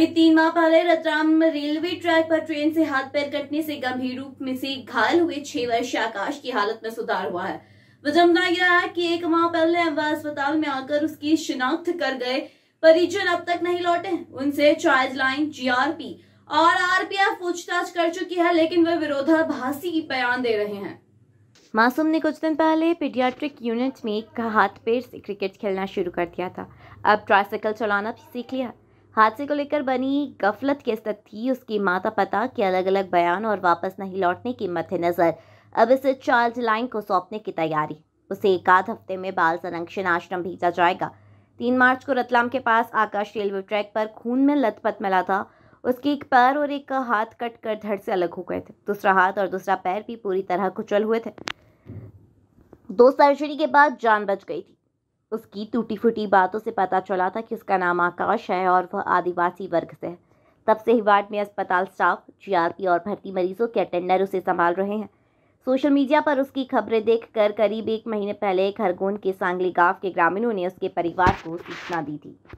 करीब तीन माह पहले रतराम रेलवे ट्रैक पर ट्रेन से हाथ पैर कटने से गंभीर रूप में से घायल हुए छह वर्षीय आकाश की हालत में सुधार हुआ है वजमदा गया है कि एक माह पहले वह अस्पताल में आकर उसकी शिनाख्त कर गए परिजन अब तक नहीं लौटे उनसे चाइल्ड लाइन जीआरपी और आरपीएफ पूछताछ कर चुकी है लेकिन वे विरोधाभासी बयान दे रहे हैं मासूम ने कुछ दिन पहले पीडियाट्रिक यूनिट में एक हाथ पैर से क्रिकेट खेलना शुरू कर दिया था अब ट्राइसाइकिल चलाना भी सीख लिया हादसे को लेकर बनी गफलत की स्थित थी उसके माता पिता के अलग अलग बयान और वापस नहीं लौटने के मद्देनज़र अब इस चाइल्ड लाइन को सौंपने की तैयारी उसे एक आध हफ्ते में बाल संरक्षण आश्रम भेजा जाएगा तीन मार्च को रतलाम के पास आकाश रेलवे ट्रैक पर खून में लथपथ मिला था उसके एक पैर और एक हाथ कट कर धड़ से अलग हो गए थे दूसरा हाथ और दूसरा पैर भी पूरी तरह कुचल हुए थे दो सर्जरी के बाद जान बच गई थी उसकी टूटी फूटी बातों से पता चला था कि उसका नाम आकाश है और वह आदिवासी वर्ग से है तब से ही वार्ड में अस्पताल स्टाफ जी और भर्ती मरीजों के अटेंडर उसे संभाल रहे हैं सोशल मीडिया पर उसकी खबरें देखकर करीब एक महीने पहले खरगोन के सांगली गांव के ग्रामीणों ने उसके परिवार को सूचना दी थी